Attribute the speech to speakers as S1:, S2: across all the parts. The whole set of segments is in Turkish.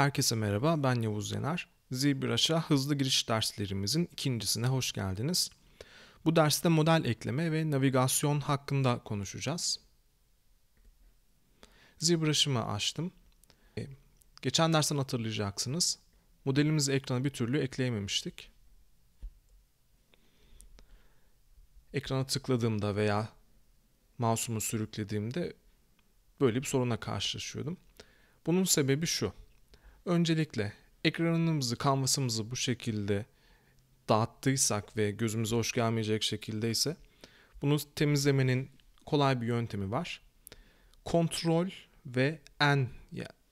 S1: Herkese merhaba, ben Yavuz Yener. ZBrush'a hızlı giriş derslerimizin ikincisine hoş geldiniz. Bu derste model ekleme ve navigasyon hakkında konuşacağız. ZBrush'ımı açtım. E, geçen dersten hatırlayacaksınız. Modelimizi ekrana bir türlü ekleyememiştik. Ekrana tıkladığımda veya mouse'umu sürüklediğimde böyle bir soruna karşılaşıyordum. Bunun sebebi şu. Öncelikle ekranımızı, kanvasımızı bu şekilde dağıttıysak ve gözümüze hoş gelmeyecek şekilde ise bunu temizlemenin kolay bir yöntemi var. Kontrol ve N,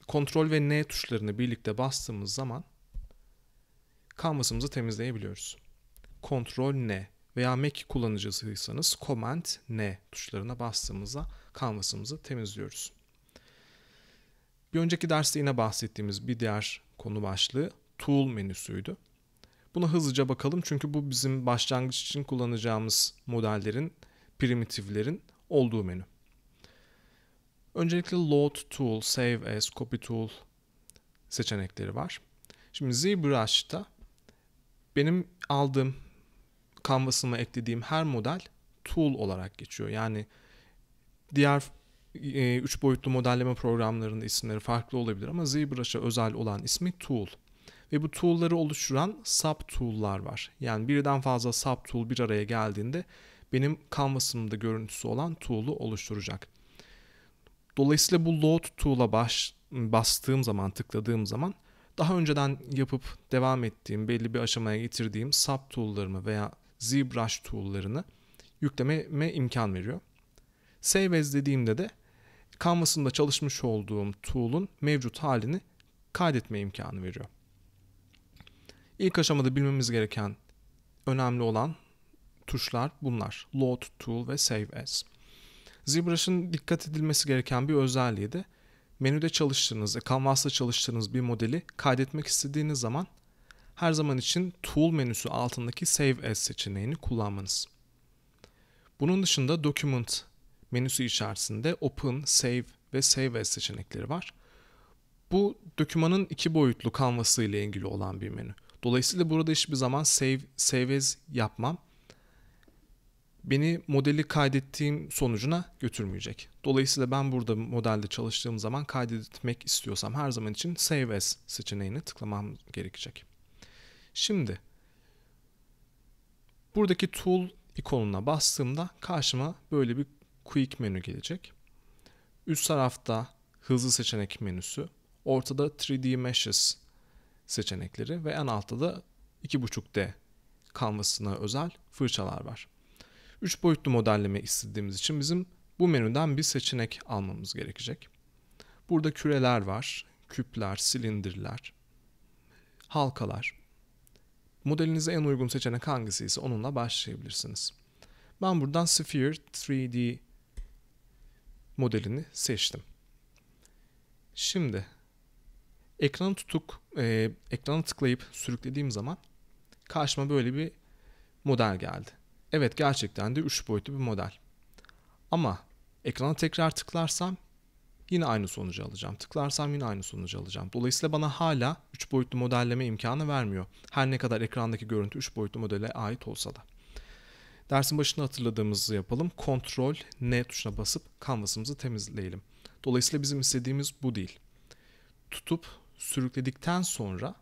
S1: kontrol ve N tuşlarını birlikte bastığımız zaman kanvasımızı temizleyebiliyoruz. Kontrol N veya Mac kullanıcısıysanız Command N tuşlarına bastığımızda kanvasımızı temizliyoruz. Bir önceki derste yine bahsettiğimiz bir diğer konu başlığı tool menüsüydü. Buna hızlıca bakalım çünkü bu bizim başlangıç için kullanacağımız modellerin, primitiflerin olduğu menü. Öncelikle load tool, save as, copy tool seçenekleri var. Şimdi ZBrush'ta benim aldığım kanvasıma eklediğim her model tool olarak geçiyor. Yani diğer e, üç boyutlu modelleme programlarının isimleri farklı olabilir ama ZBrush'a özel olan ismi tool. Ve bu tool'ları oluşturan sub toollar var. Yani birden fazla sub tool bir araya geldiğinde benim canvas'ımda görüntüsü olan tool'u oluşturacak. Dolayısıyla bu load tool'a baş, bastığım zaman, tıkladığım zaman daha önceden yapıp devam ettiğim, belli bir aşamaya getirdiğim sub subtool'larımı veya ZBrush tool'larını yüklememe imkan veriyor. Save as dediğimde de Canvas'ında çalışmış olduğum tool'un mevcut halini kaydetme imkanı veriyor. İlk aşamada bilmemiz gereken önemli olan tuşlar bunlar. Load, Tool ve Save As. ZBrush'ın dikkat edilmesi gereken bir özelliği de menüde çalıştığınız, e, Canvas'ta çalıştığınız bir modeli kaydetmek istediğiniz zaman her zaman için Tool menüsü altındaki Save As seçeneğini kullanmanız. Bunun dışında Document menüsü içerisinde Open, Save ve Save As seçenekleri var. Bu dokümanın iki boyutlu kanvası ile ilgili olan bir menü. Dolayısıyla burada hiçbir zaman save, save as yapmam beni modeli kaydettiğim sonucuna götürmeyecek. Dolayısıyla ben burada modelde çalıştığım zaman kaydetmek istiyorsam her zaman için Save As seçeneğini tıklamam gerekecek. Şimdi buradaki tool ikonuna bastığımda karşıma böyle bir Quick menü gelecek. Üst tarafta hızlı seçenek menüsü, ortada 3D Meshes seçenekleri ve en altta da 2.5D kanvasına özel fırçalar var. 3 boyutlu modelleme istediğimiz için bizim bu menüden bir seçenek almamız gerekecek. Burada küreler var, küpler, silindirler, halkalar. Modelinize en uygun seçenek hangisi ise onunla başlayabilirsiniz. Ben buradan Sphere 3D modelini seçtim. Şimdi ekranı tutuk, e, ekranı tıklayıp sürüklediğim zaman karşıma böyle bir model geldi. Evet gerçekten de 3 boyutlu bir model. Ama ekrana tekrar tıklarsam yine aynı sonucu alacağım. Tıklarsam yine aynı sonucu alacağım. Dolayısıyla bana hala 3 boyutlu modelleme imkanı vermiyor. Her ne kadar ekrandaki görüntü 3 boyutlu modele ait olsa da. Dersin başında hatırladığımızı yapalım. Kontrol N tuşuna basıp kanvasımızı temizleyelim. Dolayısıyla bizim istediğimiz bu değil. Tutup sürükledikten sonra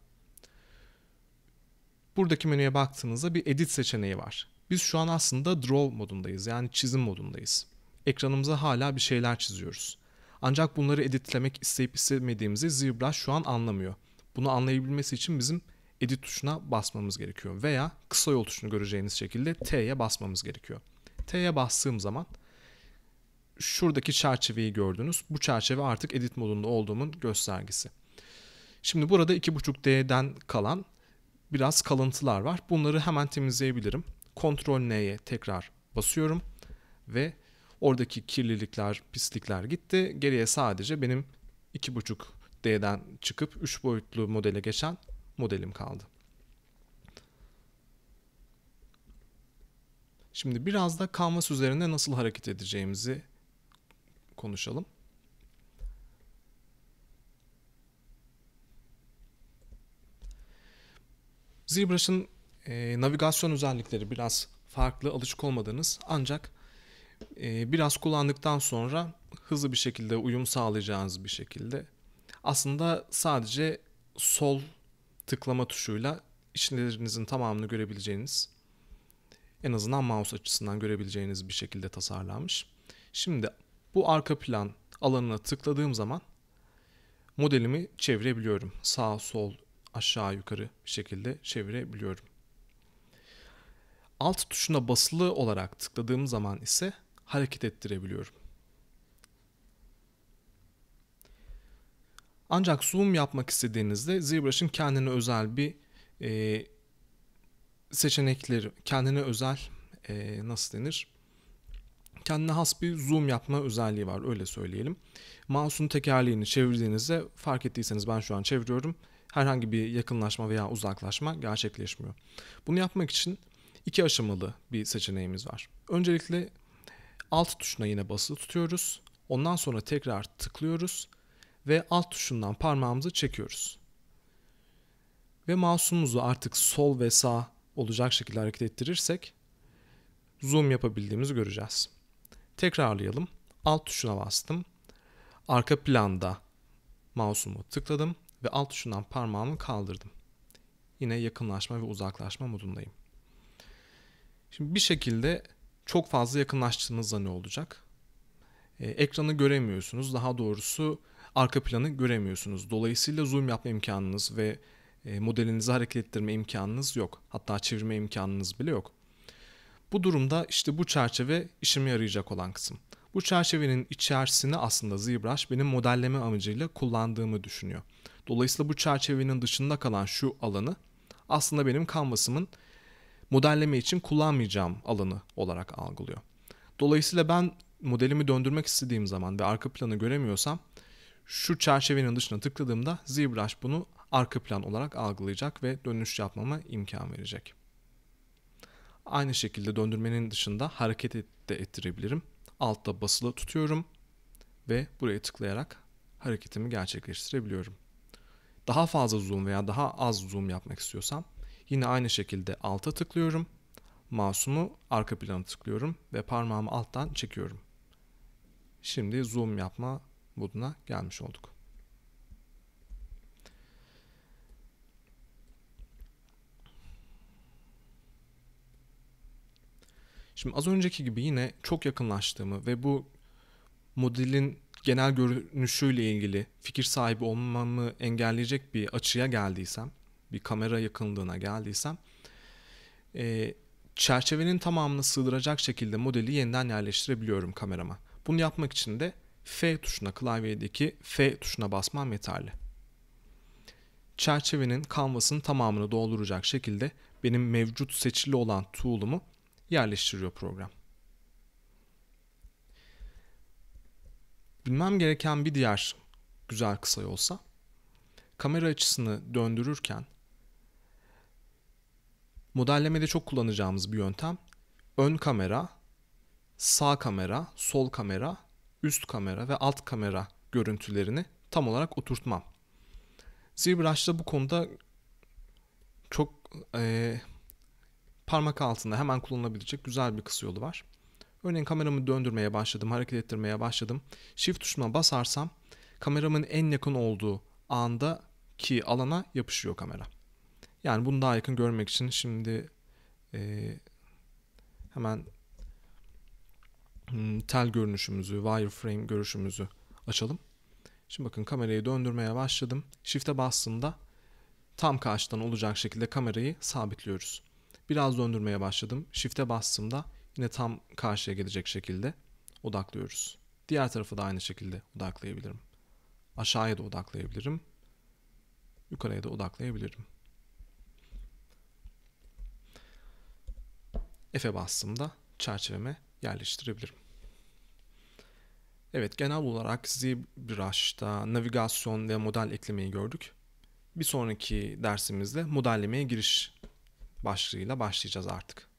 S1: buradaki menüye baktığınızda bir edit seçeneği var. Biz şu an aslında draw modundayız yani çizim modundayız. Ekranımıza hala bir şeyler çiziyoruz. Ancak bunları editlemek isteyip istemediğimizi ZBrush şu an anlamıyor. Bunu anlayabilmesi için bizim edit tuşuna basmamız gerekiyor. Veya kısa yol tuşunu göreceğiniz şekilde T'ye basmamız gerekiyor. T'ye bastığım zaman şuradaki çerçeveyi gördünüz. Bu çerçeve artık edit modunda olduğumun göstergesi. Şimdi burada 2.5D'den kalan biraz kalıntılar var. Bunları hemen temizleyebilirim. Ctrl N'ye tekrar basıyorum ve oradaki kirlilikler, pislikler gitti. Geriye sadece benim 2.5D'den çıkıp 3 boyutlu modele geçen modelim kaldı. Şimdi biraz da kanvas üzerinde nasıl hareket edeceğimizi konuşalım. ZBrush'ın e, navigasyon özellikleri biraz farklı, alışık olmadığınız ancak e, biraz kullandıktan sonra hızlı bir şekilde uyum sağlayacağınız bir şekilde aslında sadece sol tıklama tuşuyla işlerinizin tamamını görebileceğiniz en azından mouse açısından görebileceğiniz bir şekilde tasarlanmış. Şimdi bu arka plan alanına tıkladığım zaman modelimi çevirebiliyorum. Sağ, sol, aşağı, yukarı bir şekilde çevirebiliyorum. Alt tuşuna basılı olarak tıkladığım zaman ise hareket ettirebiliyorum. Ancak zoom yapmak istediğinizde ZBrush'ın kendine özel bir e, seçenekleri, kendine özel e, nasıl denir? Kendine has bir zoom yapma özelliği var öyle söyleyelim. Mouse'un tekerleğini çevirdiğinizde fark ettiyseniz ben şu an çeviriyorum. Herhangi bir yakınlaşma veya uzaklaşma gerçekleşmiyor. Bunu yapmak için iki aşamalı bir seçeneğimiz var. Öncelikle alt tuşuna yine basılı tutuyoruz. Ondan sonra tekrar tıklıyoruz ve alt tuşundan parmağımızı çekiyoruz. Ve mouse'umuzu artık sol ve sağ olacak şekilde hareket ettirirsek zoom yapabildiğimizi göreceğiz. Tekrarlayalım. Alt tuşuna bastım. Arka planda mouse'umu tıkladım ve alt tuşundan parmağımı kaldırdım. Yine yakınlaşma ve uzaklaşma modundayım. Şimdi bir şekilde çok fazla yakınlaştığınızda ne olacak? Ee, ekranı göremiyorsunuz. Daha doğrusu arka planı göremiyorsunuz. Dolayısıyla zoom yapma imkanınız ve e, modelinizi hareket ettirme imkanınız yok. Hatta çevirme imkanınız bile yok. Bu durumda işte bu çerçeve işime yarayacak olan kısım. Bu çerçevenin içerisini aslında ZBrush benim modelleme amacıyla kullandığımı düşünüyor. Dolayısıyla bu çerçevenin dışında kalan şu alanı aslında benim kanvasımın modelleme için kullanmayacağım alanı olarak algılıyor. Dolayısıyla ben modelimi döndürmek istediğim zaman ve arka planı göremiyorsam şu çerçevenin dışına tıkladığımda ZBrush bunu arka plan olarak algılayacak ve dönüş yapmama imkan verecek. Aynı şekilde döndürmenin dışında hareket et de ettirebilirim. Altta basılı tutuyorum ve buraya tıklayarak hareketimi gerçekleştirebiliyorum. Daha fazla zoom veya daha az zoom yapmak istiyorsam yine aynı şekilde alta tıklıyorum. Mouse'umu arka plana tıklıyorum ve parmağımı alttan çekiyorum. Şimdi zoom yapma moduna gelmiş olduk. Şimdi az önceki gibi yine çok yakınlaştığımı ve bu modelin genel görünüşüyle ilgili fikir sahibi olmamı engelleyecek bir açıya geldiysem, bir kamera yakınlığına geldiysem, e, çerçevenin tamamını sığdıracak şekilde modeli yeniden yerleştirebiliyorum kamerama. Bunu yapmak için de F tuşuna klavyedeki F tuşuna basmam yeterli. Çerçevenin kanvasın tamamını dolduracak şekilde benim mevcut seçili olan tool'umu yerleştiriyor program. Bilmem gereken bir diğer güzel kısa olsa, kamera açısını döndürürken modellemede çok kullanacağımız bir yöntem ön kamera, sağ kamera, sol kamera üst kamera ve alt kamera görüntülerini tam olarak oturtmam. ZBrush'ta bu konuda çok e, parmak altında hemen kullanılabilecek güzel bir kısa yolu var. Örneğin kameramı döndürmeye başladım, hareket ettirmeye başladım. Shift tuşuna basarsam kameramın en yakın olduğu anda ki alana yapışıyor kamera. Yani bunu daha yakın görmek için şimdi e, hemen Hmm, tel görünüşümüzü, wireframe görüşümüzü açalım. Şimdi bakın kamerayı döndürmeye başladım. Shift'e bastığımda tam karşıdan olacak şekilde kamerayı sabitliyoruz. Biraz döndürmeye başladım. Shift'e bastığımda yine tam karşıya gelecek şekilde odaklıyoruz. Diğer tarafı da aynı şekilde odaklayabilirim. Aşağıya da odaklayabilirim. Yukarıya da odaklayabilirim. F'e bastığımda çerçeveme yerleştirebilirim. Evet genel olarak ZBrush'ta navigasyon ve model eklemeyi gördük. Bir sonraki dersimizde modellemeye giriş başlığıyla başlayacağız artık.